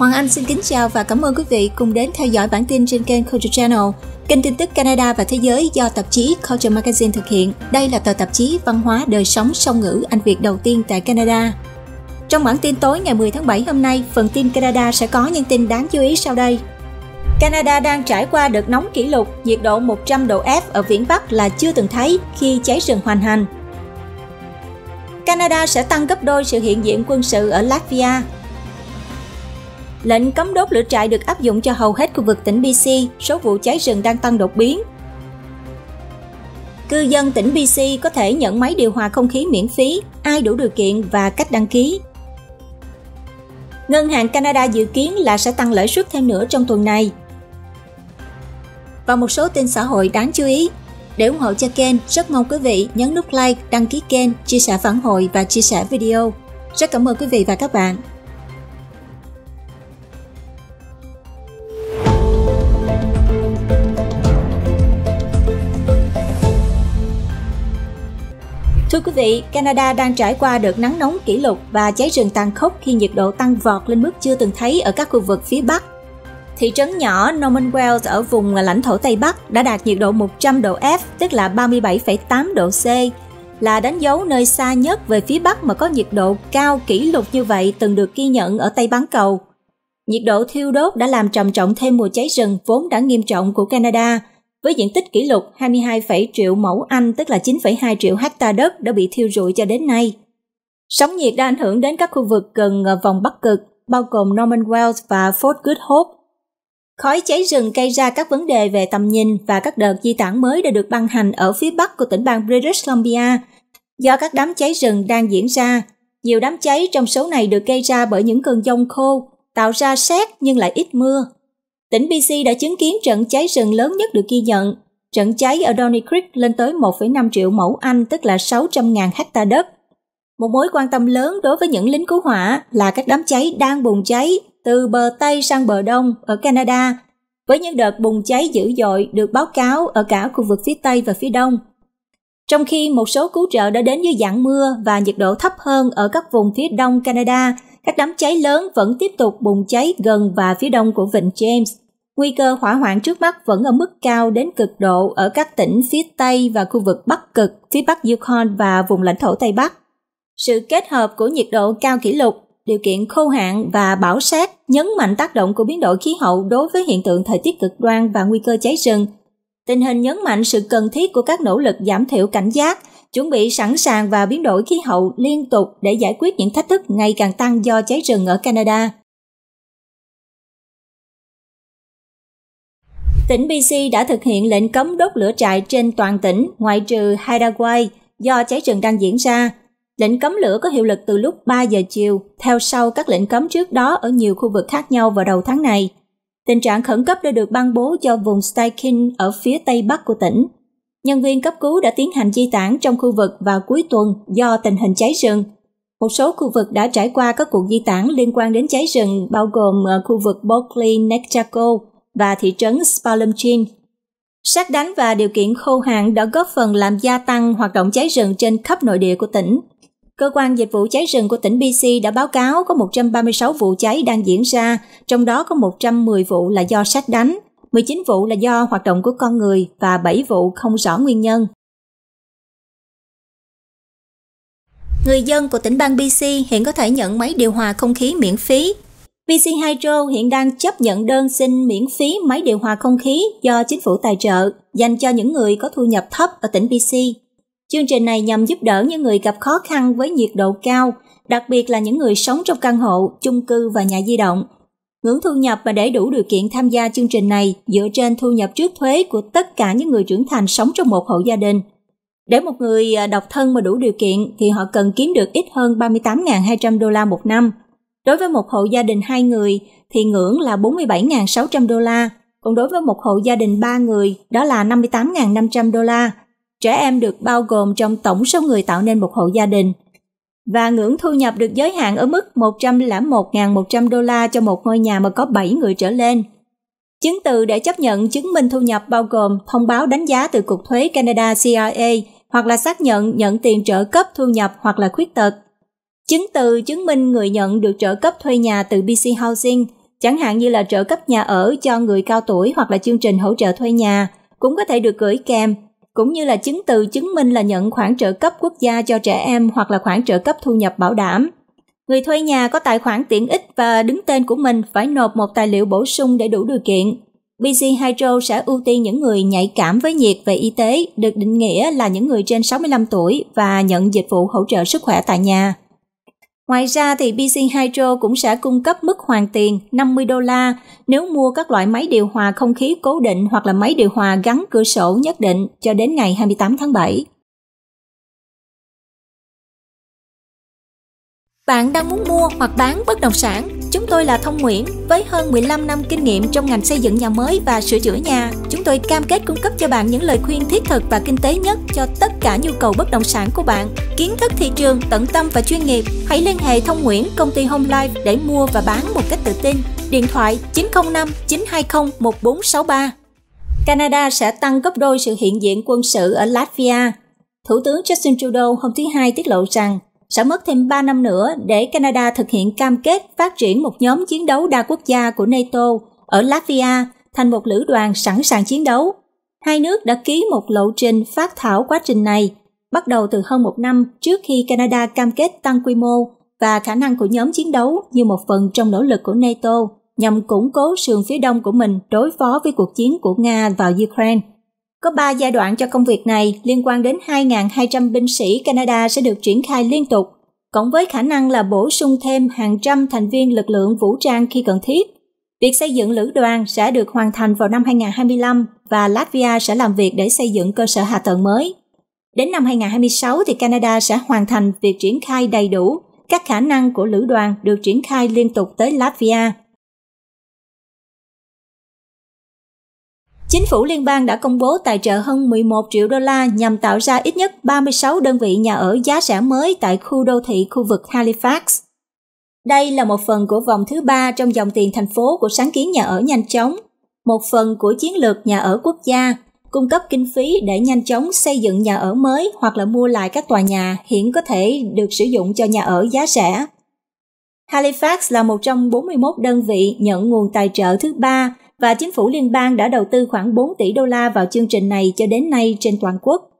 Hoàng Anh xin kính chào và cảm ơn quý vị cùng đến theo dõi bản tin trên kênh Culture Channel, kênh tin tức Canada và thế giới do tạp chí Culture Magazine thực hiện. Đây là tờ tạp chí văn hóa đời sống song ngữ Anh Việt đầu tiên tại Canada. Trong bản tin tối ngày 10 tháng 7 hôm nay, phần tin Canada sẽ có những tin đáng chú ý sau đây. Canada đang trải qua đợt nóng kỷ lục, nhiệt độ 100 độ F ở viễn Bắc là chưa từng thấy khi cháy rừng hoành hành. Canada sẽ tăng gấp đôi sự hiện diện quân sự ở Latvia Lệnh cấm đốt lửa trại được áp dụng cho hầu hết khu vực tỉnh BC, số vụ cháy rừng đang tăng đột biến. Cư dân tỉnh BC có thể nhận máy điều hòa không khí miễn phí, ai đủ điều kiện và cách đăng ký. Ngân hàng Canada dự kiến là sẽ tăng lãi suất thêm nữa trong tuần này. Và một số tin xã hội đáng chú ý. Để ủng hộ cho kênh, rất mong quý vị nhấn nút like, đăng ký kênh, chia sẻ phản hồi và chia sẻ video. Rất cảm ơn quý vị và các bạn. Thưa quý vị, Canada đang trải qua đợt nắng nóng kỷ lục và cháy rừng tàn khốc khi nhiệt độ tăng vọt lên mức chưa từng thấy ở các khu vực phía Bắc. Thị trấn nhỏ Norman Wells ở vùng lãnh thổ Tây Bắc đã đạt nhiệt độ 100 độ F, tức là 37,8 độ C, là đánh dấu nơi xa nhất về phía Bắc mà có nhiệt độ cao kỷ lục như vậy từng được ghi nhận ở Tây Bán Cầu. Nhiệt độ thiêu đốt đã làm trầm trọng thêm mùa cháy rừng vốn đã nghiêm trọng của Canada, với diện tích kỷ lục 22, triệu mẫu Anh tức là 9,2 triệu hecta đất đã bị thiêu rụi cho đến nay. Sóng nhiệt đã ảnh hưởng đến các khu vực gần ờ, vòng Bắc Cực, bao gồm Norman Wells và Fort Good Hope. Khói cháy rừng gây ra các vấn đề về tầm nhìn và các đợt di tản mới đã được ban hành ở phía bắc của tỉnh bang British Columbia. Do các đám cháy rừng đang diễn ra, nhiều đám cháy trong số này được gây ra bởi những cơn giông khô, tạo ra sét nhưng lại ít mưa, Tỉnh BC đã chứng kiến trận cháy rừng lớn nhất được ghi nhận. Trận cháy ở Donny Creek lên tới 1,5 triệu mẫu Anh, tức là 600.000 hecta đất. Một mối quan tâm lớn đối với những lính cứu hỏa là các đám cháy đang bùng cháy từ bờ Tây sang bờ Đông ở Canada, với những đợt bùng cháy dữ dội được báo cáo ở cả khu vực phía Tây và phía Đông. Trong khi một số cứu trợ đã đến dưới dạng mưa và nhiệt độ thấp hơn ở các vùng phía Đông Canada, các đám cháy lớn vẫn tiếp tục bùng cháy gần và phía đông của vịnh James nguy cơ hỏa hoạn trước mắt vẫn ở mức cao đến cực độ ở các tỉnh phía Tây và khu vực Bắc Cực, phía Bắc Yukon và vùng lãnh thổ Tây Bắc. Sự kết hợp của nhiệt độ cao kỷ lục, điều kiện khô hạn và bão sát nhấn mạnh tác động của biến đổi khí hậu đối với hiện tượng thời tiết cực đoan và nguy cơ cháy rừng. Tình hình nhấn mạnh sự cần thiết của các nỗ lực giảm thiểu cảnh giác, chuẩn bị sẵn sàng và biến đổi khí hậu liên tục để giải quyết những thách thức ngày càng tăng do cháy rừng ở Canada. tỉnh BC đã thực hiện lệnh cấm đốt lửa trại trên toàn tỉnh ngoại trừ Haidawai do cháy rừng đang diễn ra. Lệnh cấm lửa có hiệu lực từ lúc 3 giờ chiều, theo sau các lệnh cấm trước đó ở nhiều khu vực khác nhau vào đầu tháng này. Tình trạng khẩn cấp đã được ban bố cho vùng Steikin ở phía tây bắc của tỉnh. Nhân viên cấp cứu đã tiến hành di tản trong khu vực vào cuối tuần do tình hình cháy rừng. Một số khu vực đã trải qua các cuộc di tản liên quan đến cháy rừng bao gồm ờ, khu vực Berkeley, Nexaco, và thị trấn Spalumcheen. Sát đánh và điều kiện khô hạn đã góp phần làm gia tăng hoạt động cháy rừng trên khắp nội địa của tỉnh. Cơ quan dịch vụ cháy rừng của tỉnh BC đã báo cáo có 136 vụ cháy đang diễn ra, trong đó có 110 vụ là do sát đánh, 19 vụ là do hoạt động của con người và 7 vụ không rõ nguyên nhân. Người dân của tỉnh bang BC hiện có thể nhận máy điều hòa không khí miễn phí VC Hydro hiện đang chấp nhận đơn xin miễn phí máy điều hòa không khí do chính phủ tài trợ dành cho những người có thu nhập thấp ở tỉnh BC. Chương trình này nhằm giúp đỡ những người gặp khó khăn với nhiệt độ cao, đặc biệt là những người sống trong căn hộ, chung cư và nhà di động. Ngưỡng thu nhập và để đủ điều kiện tham gia chương trình này dựa trên thu nhập trước thuế của tất cả những người trưởng thành sống trong một hộ gia đình. Để một người à, độc thân mà đủ điều kiện thì họ cần kiếm được ít hơn 38.200 đô la một năm – Đối với một hộ gia đình 2 người thì ngưỡng là 47.600 đô la, còn đối với một hộ gia đình 3 người đó là 58.500 đô la. Trẻ em được bao gồm trong tổng số người tạo nên một hộ gia đình. Và ngưỡng thu nhập được giới hạn ở mức 101.100 đô la cho một ngôi nhà mà có 7 người trở lên. Chứng từ để chấp nhận chứng minh thu nhập bao gồm thông báo đánh giá từ Cục Thuế Canada CRA hoặc là xác nhận nhận tiền trợ cấp thu nhập hoặc là khuyết tật – Chứng từ chứng minh người nhận được trợ cấp thuê nhà từ BC Housing, chẳng hạn như là trợ cấp nhà ở cho người cao tuổi hoặc là chương trình hỗ trợ thuê nhà, cũng có thể được gửi kèm, cũng như là chứng từ chứng minh là nhận khoản trợ cấp quốc gia cho trẻ em hoặc là khoản trợ cấp thu nhập bảo đảm. Người thuê nhà có tài khoản tiện ích và đứng tên của mình phải nộp một tài liệu bổ sung để đủ điều kiện. BC Hydro sẽ ưu tiên những người nhạy cảm với nhiệt về y tế, được định nghĩa là những người trên 65 tuổi và nhận dịch vụ hỗ trợ sức khỏe tại nhà. Ngoài ra thì BC Hydro cũng sẽ cung cấp mức hoàn tiền 50 đô la nếu mua các loại máy điều hòa không khí cố định hoặc là máy điều hòa gắn cửa sổ nhất định cho đến ngày 28 tháng 7. Bạn đang muốn mua hoặc bán bất động sản? Chúng tôi là Thông Nguyễn với hơn 15 năm kinh nghiệm trong ngành xây dựng nhà mới và sửa chữa nhà. Chúng tôi cam kết cung cấp cho bạn những lời khuyên thiết thực và kinh tế nhất cho tất cả nhu cầu bất động sản của bạn. Kiến thức thị trường, tận tâm và chuyên nghiệp. Hãy liên hệ Thông Nguyễn, công ty Home Life để mua và bán một cách tự tin. Điện thoại 905 920 1463. Canada sẽ tăng gấp đôi sự hiện diện quân sự ở Latvia. Thủ tướng Justin Trudeau hôm thứ Hai tiết lộ rằng sẽ mất thêm 3 năm nữa để Canada thực hiện cam kết phát triển một nhóm chiến đấu đa quốc gia của NATO ở Latvia thành một lữ đoàn sẵn sàng chiến đấu. Hai nước đã ký một lộ trình phát thảo quá trình này, bắt đầu từ hơn một năm trước khi Canada cam kết tăng quy mô và khả năng của nhóm chiến đấu như một phần trong nỗ lực của NATO nhằm củng cố sườn phía đông của mình đối phó với cuộc chiến của Nga vào Ukraine. Có 3 giai đoạn cho công việc này liên quan đến 2.200 binh sĩ Canada sẽ được triển khai liên tục, cộng với khả năng là bổ sung thêm hàng trăm thành viên lực lượng vũ trang khi cần thiết. Việc xây dựng lữ đoàn sẽ được hoàn thành vào năm 2025 và Latvia sẽ làm việc để xây dựng cơ sở hạ tầng mới. Đến năm 2026 thì Canada sẽ hoàn thành việc triển khai đầy đủ các khả năng của lữ đoàn được triển khai liên tục tới Latvia. Chính phủ liên bang đã công bố tài trợ hơn 11 triệu đô la nhằm tạo ra ít nhất 36 đơn vị nhà ở giá rẻ mới tại khu đô thị khu vực Halifax. Đây là một phần của vòng thứ ba trong dòng tiền thành phố của sáng kiến nhà ở nhanh chóng, một phần của chiến lược nhà ở quốc gia, cung cấp kinh phí để nhanh chóng xây dựng nhà ở mới hoặc là mua lại các tòa nhà hiện có thể được sử dụng cho nhà ở giá rẻ. Halifax là một trong 41 đơn vị nhận nguồn tài trợ thứ ba và chính phủ liên bang đã đầu tư khoảng 4 tỷ đô la vào chương trình này cho đến nay trên toàn quốc.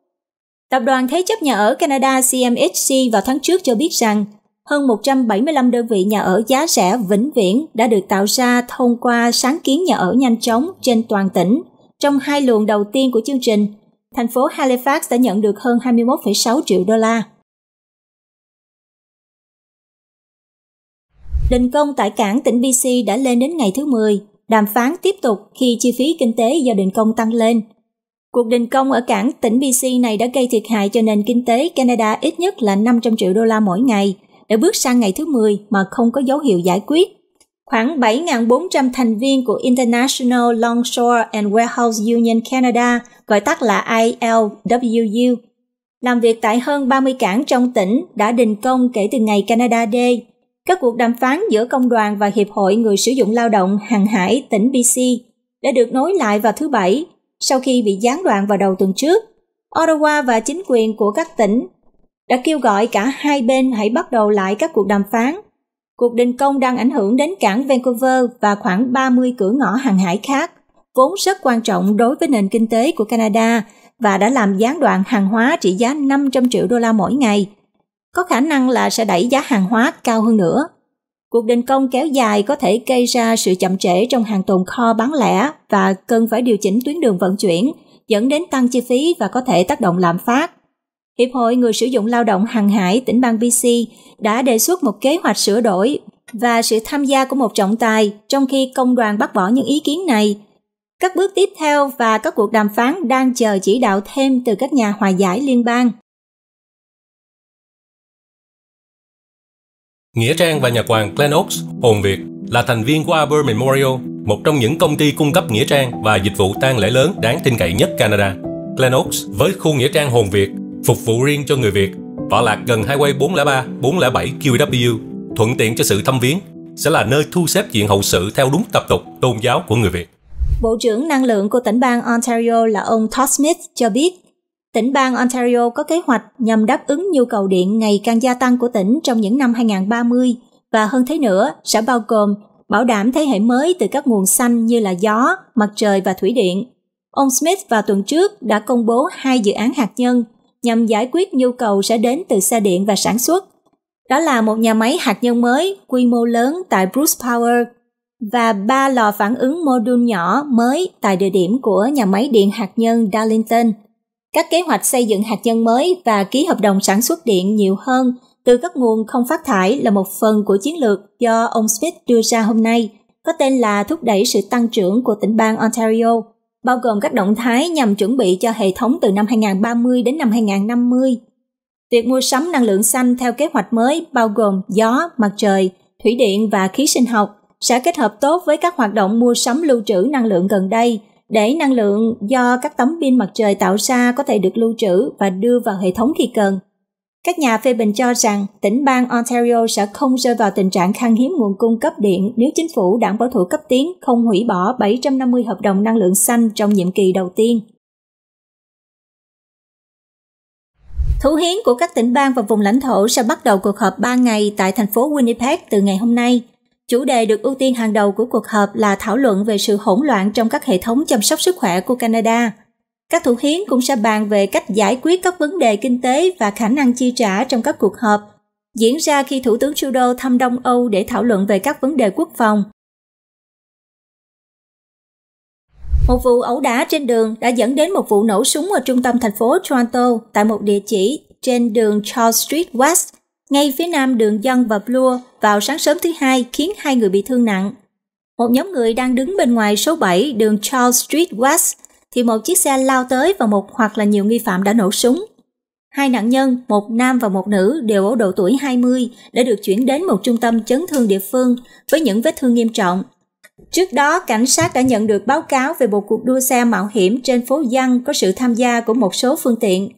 Tập đoàn Thế chấp Nhà ở Canada CMHC vào tháng trước cho biết rằng hơn 175 đơn vị nhà ở giá rẻ vĩnh viễn đã được tạo ra thông qua sáng kiến nhà ở nhanh chóng trên toàn tỉnh. Trong hai luồng đầu tiên của chương trình, thành phố Halifax đã nhận được hơn 21,6 triệu đô la. Đình công tại cảng tỉnh BC đã lên đến ngày thứ 10 đàm phán tiếp tục khi chi phí kinh tế do đình công tăng lên. Cuộc đình công ở cảng tỉnh BC này đã gây thiệt hại cho nền kinh tế Canada ít nhất là 500 triệu đô la mỗi ngày, đã bước sang ngày thứ 10 mà không có dấu hiệu giải quyết. Khoảng 7.400 thành viên của International Longshore and Warehouse Union Canada, gọi tắt là ILWU, làm việc tại hơn 30 cảng trong tỉnh đã đình công kể từ ngày Canada Day các cuộc đàm phán giữa công đoàn và Hiệp hội Người sử dụng lao động hàng hải tỉnh BC đã được nối lại vào thứ Bảy sau khi bị gián đoạn vào đầu tuần trước. Ottawa và chính quyền của các tỉnh đã kêu gọi cả hai bên hãy bắt đầu lại các cuộc đàm phán. Cuộc đình công đang ảnh hưởng đến cảng Vancouver và khoảng 30 cửa ngõ hàng hải khác, vốn rất quan trọng đối với nền kinh tế của Canada và đã làm gián đoạn hàng hóa trị giá 500 triệu đô la mỗi ngày – có khả năng là sẽ đẩy giá hàng hóa cao hơn nữa. Cuộc đình công kéo dài có thể gây ra sự chậm trễ trong hàng tồn kho bán lẻ và cần phải điều chỉnh tuyến đường vận chuyển, dẫn đến tăng chi phí và có thể tác động lạm phát. Hiệp hội Người sử dụng lao động hàng hải tỉnh bang BC đã đề xuất một kế hoạch sửa đổi và sự tham gia của một trọng tài trong khi công đoàn bác bỏ những ý kiến này. Các bước tiếp theo và các cuộc đàm phán đang chờ chỉ đạo thêm từ các nhà hòa giải liên bang. Nghĩa Trang và nhà quàng Glen Oaks, Hồn Việt là thành viên của Arbor Memorial, một trong những công ty cung cấp nghĩa trang và dịch vụ tang lễ lớn đáng tin cậy nhất Canada. Glen Oaks với khu nghĩa trang Hồn Việt phục vụ riêng cho người Việt, tọa lạc gần highway 403, 407 QW, thuận tiện cho sự thăm viếng, sẽ là nơi thu xếp chuyện hậu sự theo đúng tập tục tôn giáo của người Việt. Bộ trưởng Năng lượng của tỉnh bang Ontario là ông Todd Smith cho biết Tỉnh bang Ontario có kế hoạch nhằm đáp ứng nhu cầu điện ngày càng gia tăng của tỉnh trong những năm 2030 và hơn thế nữa sẽ bao gồm bảo đảm thế hệ mới từ các nguồn xanh như là gió, mặt trời và thủy điện. Ông Smith vào tuần trước đã công bố hai dự án hạt nhân nhằm giải quyết nhu cầu sẽ đến từ xe điện và sản xuất. Đó là một nhà máy hạt nhân mới quy mô lớn tại Bruce Power và ba lò phản ứng mô đun nhỏ mới tại địa điểm của nhà máy điện hạt nhân Darlington – các kế hoạch xây dựng hạt nhân mới và ký hợp đồng sản xuất điện nhiều hơn từ các nguồn không phát thải là một phần của chiến lược do ông Smith đưa ra hôm nay, có tên là thúc đẩy sự tăng trưởng của tỉnh bang Ontario, bao gồm các động thái nhằm chuẩn bị cho hệ thống từ năm 2030 đến năm 2050. Việc mua sắm năng lượng xanh theo kế hoạch mới bao gồm gió, mặt trời, thủy điện và khí sinh học sẽ kết hợp tốt với các hoạt động mua sắm lưu trữ năng lượng gần đây – để năng lượng do các tấm pin mặt trời tạo ra có thể được lưu trữ và đưa vào hệ thống khi cần. Các nhà phê bình cho rằng tỉnh bang Ontario sẽ không rơi vào tình trạng khan hiếm nguồn cung cấp điện nếu chính phủ đảng bảo thủ cấp tiến không hủy bỏ 750 hợp đồng năng lượng xanh trong nhiệm kỳ đầu tiên. Thủ hiến của các tỉnh bang và vùng lãnh thổ sẽ bắt đầu cuộc họp 3 ngày tại thành phố Winnipeg từ ngày hôm nay – Chủ đề được ưu tiên hàng đầu của cuộc họp là thảo luận về sự hỗn loạn trong các hệ thống chăm sóc sức khỏe của Canada. Các thủ hiến cũng sẽ bàn về cách giải quyết các vấn đề kinh tế và khả năng chi trả trong các cuộc họp, diễn ra khi Thủ tướng Trudeau thăm Đông Âu để thảo luận về các vấn đề quốc phòng. Một vụ ẩu đả trên đường đã dẫn đến một vụ nổ súng ở trung tâm thành phố Toronto tại một địa chỉ trên đường Charles Street West ngay phía nam đường dân và Blua vào sáng sớm thứ hai khiến hai người bị thương nặng. Một nhóm người đang đứng bên ngoài số 7 đường Charles Street West thì một chiếc xe lao tới và một hoặc là nhiều nghi phạm đã nổ súng. Hai nạn nhân, một nam và một nữ đều ở độ tuổi 20 đã được chuyển đến một trung tâm chấn thương địa phương với những vết thương nghiêm trọng. Trước đó, cảnh sát đã nhận được báo cáo về một cuộc đua xe mạo hiểm trên phố Giăng có sự tham gia của một số phương tiện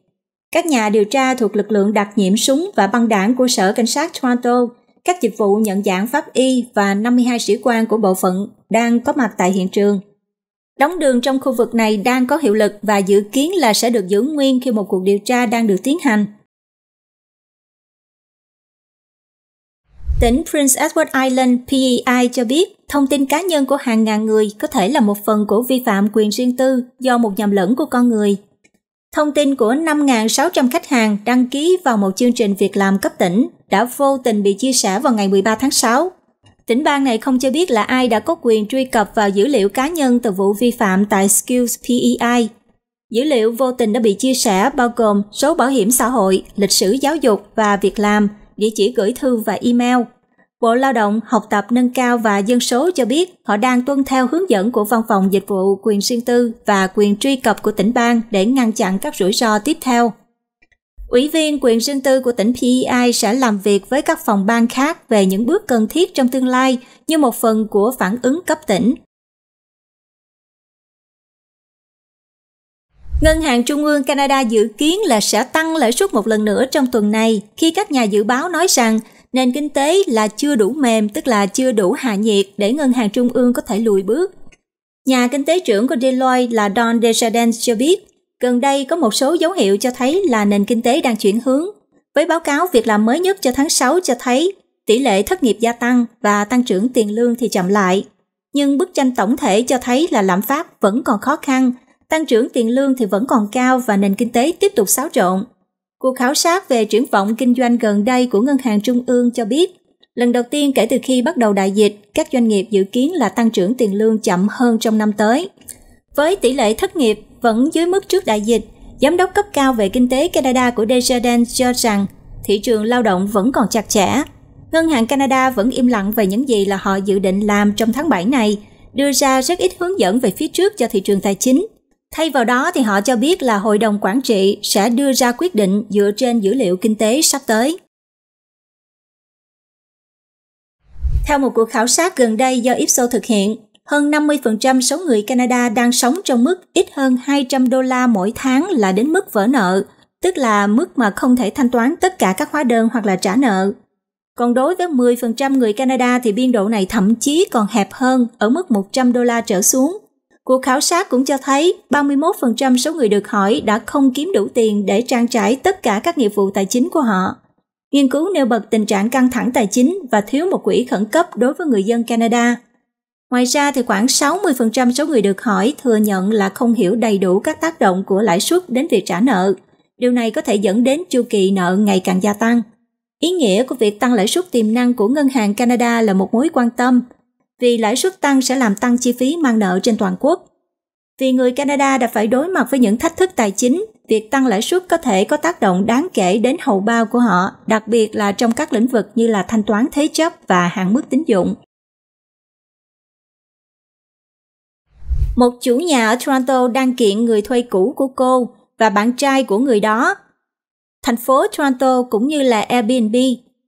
các nhà điều tra thuộc lực lượng đặc nhiệm súng và băng đảng của Sở Cảnh sát Toronto, các dịch vụ nhận dạng pháp y và 52 sĩ quan của bộ phận đang có mặt tại hiện trường. Đóng đường trong khu vực này đang có hiệu lực và dự kiến là sẽ được giữ nguyên khi một cuộc điều tra đang được tiến hành. Tỉnh Prince Edward Island PEI cho biết thông tin cá nhân của hàng ngàn người có thể là một phần của vi phạm quyền riêng tư do một nhầm lẫn của con người Thông tin của 5.600 khách hàng đăng ký vào một chương trình việc làm cấp tỉnh đã vô tình bị chia sẻ vào ngày 13 tháng 6. Tỉnh bang này không cho biết là ai đã có quyền truy cập vào dữ liệu cá nhân từ vụ vi phạm tại Skills PEI. Dữ liệu vô tình đã bị chia sẻ bao gồm số bảo hiểm xã hội, lịch sử giáo dục và việc làm, địa chỉ gửi thư và email – Bộ Lao động, Học tập nâng cao và Dân số cho biết họ đang tuân theo hướng dẫn của Văn phòng Dịch vụ quyền riêng tư và quyền truy cập của tỉnh bang để ngăn chặn các rủi ro tiếp theo. Ủy viên quyền riêng tư của tỉnh PEI sẽ làm việc với các phòng ban khác về những bước cần thiết trong tương lai như một phần của phản ứng cấp tỉnh. Ngân hàng Trung ương Canada dự kiến là sẽ tăng lãi suất một lần nữa trong tuần này khi các nhà dự báo nói rằng nền kinh tế là chưa đủ mềm, tức là chưa đủ hạ nhiệt để ngân hàng trung ương có thể lùi bước. Nhà kinh tế trưởng của Deloitte là Don Desjardins cho biết, gần đây có một số dấu hiệu cho thấy là nền kinh tế đang chuyển hướng. Với báo cáo việc làm mới nhất cho tháng 6 cho thấy tỷ lệ thất nghiệp gia tăng và tăng trưởng tiền lương thì chậm lại. Nhưng bức tranh tổng thể cho thấy là lạm phát vẫn còn khó khăn, tăng trưởng tiền lương thì vẫn còn cao và nền kinh tế tiếp tục xáo trộn. Cuộc khảo sát về triển vọng kinh doanh gần đây của Ngân hàng Trung ương cho biết, lần đầu tiên kể từ khi bắt đầu đại dịch, các doanh nghiệp dự kiến là tăng trưởng tiền lương chậm hơn trong năm tới. Với tỷ lệ thất nghiệp vẫn dưới mức trước đại dịch, giám đốc cấp cao về kinh tế Canada của Desjardins cho rằng thị trường lao động vẫn còn chặt chẽ. Ngân hàng Canada vẫn im lặng về những gì là họ dự định làm trong tháng 7 này, đưa ra rất ít hướng dẫn về phía trước cho thị trường tài chính Thay vào đó thì họ cho biết là hội đồng quản trị sẽ đưa ra quyết định dựa trên dữ liệu kinh tế sắp tới. Theo một cuộc khảo sát gần đây do Ipsos thực hiện, hơn 50% số người Canada đang sống trong mức ít hơn 200 đô la mỗi tháng là đến mức vỡ nợ, tức là mức mà không thể thanh toán tất cả các hóa đơn hoặc là trả nợ. Còn đối với 10% người Canada thì biên độ này thậm chí còn hẹp hơn ở mức 100 đô la trở xuống. Cuộc khảo sát cũng cho thấy 31% số người được hỏi đã không kiếm đủ tiền để trang trải tất cả các nghiệp vụ tài chính của họ. Nghiên cứu nêu bật tình trạng căng thẳng tài chính và thiếu một quỹ khẩn cấp đối với người dân Canada. Ngoài ra thì khoảng 60% số người được hỏi thừa nhận là không hiểu đầy đủ các tác động của lãi suất đến việc trả nợ. Điều này có thể dẫn đến chu kỳ nợ ngày càng gia tăng. Ý nghĩa của việc tăng lãi suất tiềm năng của Ngân hàng Canada là một mối quan tâm, vì lãi suất tăng sẽ làm tăng chi phí mang nợ trên toàn quốc. Vì người Canada đã phải đối mặt với những thách thức tài chính, việc tăng lãi suất có thể có tác động đáng kể đến hậu bao của họ, đặc biệt là trong các lĩnh vực như là thanh toán thế chấp và hạn mức tín dụng. Một chủ nhà ở Toronto đang kiện người thuê cũ của cô và bạn trai của người đó. Thành phố Toronto cũng như là Airbnb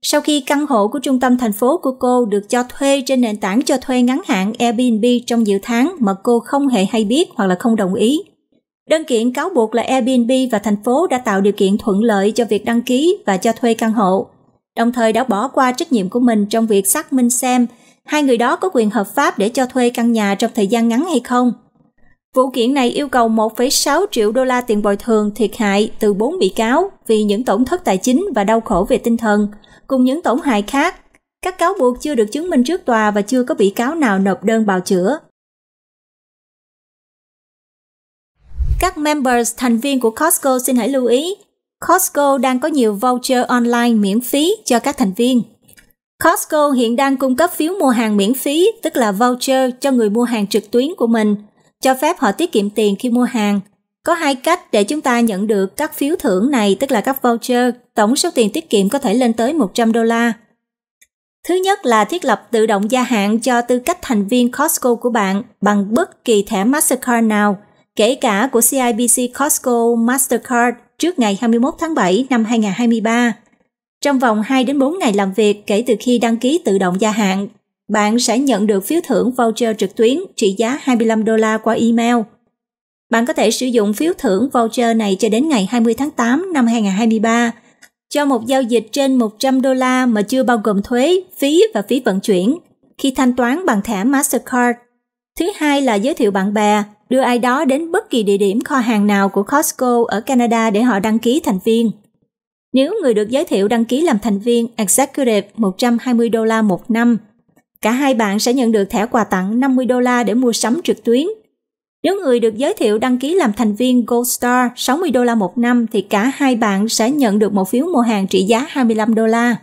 sau khi căn hộ của trung tâm thành phố của cô được cho thuê trên nền tảng cho thuê ngắn hạn Airbnb trong nhiều tháng mà cô không hề hay biết hoặc là không đồng ý. Đơn kiện cáo buộc là Airbnb và thành phố đã tạo điều kiện thuận lợi cho việc đăng ký và cho thuê căn hộ, đồng thời đã bỏ qua trách nhiệm của mình trong việc xác minh xem hai người đó có quyền hợp pháp để cho thuê căn nhà trong thời gian ngắn hay không – Vụ kiện này yêu cầu 1,6 triệu đô la tiền bồi thường thiệt hại từ 4 bị cáo vì những tổn thất tài chính và đau khổ về tinh thần, cùng những tổn hại khác. Các cáo buộc chưa được chứng minh trước tòa và chưa có bị cáo nào nộp đơn bào chữa. Các members thành viên của Costco xin hãy lưu ý, Costco đang có nhiều voucher online miễn phí cho các thành viên. Costco hiện đang cung cấp phiếu mua hàng miễn phí, tức là voucher cho người mua hàng trực tuyến của mình – cho phép họ tiết kiệm tiền khi mua hàng. Có hai cách để chúng ta nhận được các phiếu thưởng này, tức là các voucher, tổng số tiền tiết kiệm có thể lên tới 100 đô la. Thứ nhất là thiết lập tự động gia hạn cho tư cách thành viên Costco của bạn bằng bất kỳ thẻ Mastercard nào, kể cả của CIBC Costco Mastercard trước ngày 21 tháng 7 năm 2023. Trong vòng 2 đến 4 ngày làm việc kể từ khi đăng ký tự động gia hạn, bạn sẽ nhận được phiếu thưởng voucher trực tuyến trị giá 25 đô la qua email. Bạn có thể sử dụng phiếu thưởng voucher này cho đến ngày 20 tháng 8 năm 2023 cho một giao dịch trên 100 đô la mà chưa bao gồm thuế, phí và phí vận chuyển khi thanh toán bằng thẻ Mastercard. Thứ hai là giới thiệu bạn bè, đưa ai đó đến bất kỳ địa điểm kho hàng nào của Costco ở Canada để họ đăng ký thành viên. Nếu người được giới thiệu đăng ký làm thành viên Executive 120 đô la một năm – Cả hai bạn sẽ nhận được thẻ quà tặng 50 đô la để mua sắm trực tuyến. Nếu người được giới thiệu đăng ký làm thành viên Gold Star 60 đô la một năm thì cả hai bạn sẽ nhận được một phiếu mua hàng trị giá 25 đô la.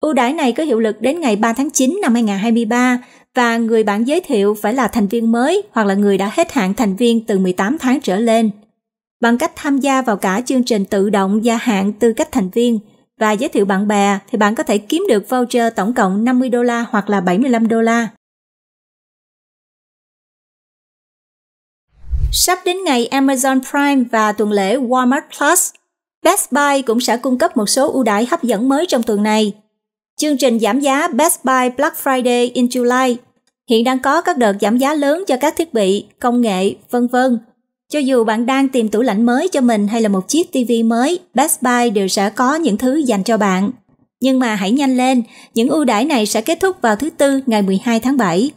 Ưu đãi này có hiệu lực đến ngày 3 tháng 9 năm 2023 và người bạn giới thiệu phải là thành viên mới hoặc là người đã hết hạn thành viên từ 18 tháng trở lên. Bằng cách tham gia vào cả chương trình tự động gia hạn tư cách thành viên, và giới thiệu bạn bè thì bạn có thể kiếm được voucher tổng cộng 50 đô la hoặc là 75 đô la. Sắp đến ngày Amazon Prime và tuần lễ Walmart Plus, Best Buy cũng sẽ cung cấp một số ưu đãi hấp dẫn mới trong tuần này. Chương trình giảm giá Best Buy Black Friday in July hiện đang có các đợt giảm giá lớn cho các thiết bị, công nghệ, vân vân cho dù bạn đang tìm tủ lạnh mới cho mình hay là một chiếc TV mới, Best Buy đều sẽ có những thứ dành cho bạn. Nhưng mà hãy nhanh lên, những ưu đãi này sẽ kết thúc vào thứ Tư ngày 12 tháng 7.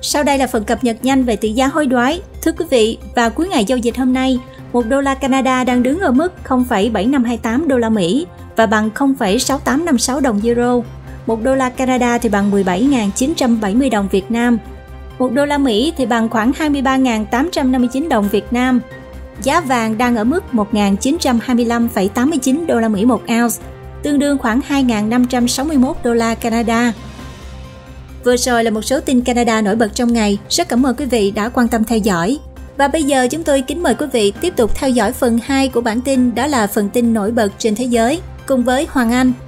Sau đây là phần cập nhật nhanh về tỷ giá hối đoái. Thưa quý vị, vào cuối ngày giao dịch hôm nay, 1 đô la Canada đang đứng ở mức 0,7528 đô la Mỹ và bằng 0,6856 đồng euro. 1 đô la Canada thì bằng 17.970 đồng Việt Nam, 1 đô la Mỹ thì bằng khoảng 23.859 đồng Việt Nam. Giá vàng đang ở mức 1.925,89 đô la Mỹ một ounce, tương đương khoảng 2.561 đô la Canada. Vừa rồi là một số tin Canada nổi bật trong ngày. Rất cảm ơn quý vị đã quan tâm theo dõi. Và bây giờ chúng tôi kính mời quý vị tiếp tục theo dõi phần 2 của bản tin đó là phần tin nổi bật trên thế giới cùng với Hoàng Anh.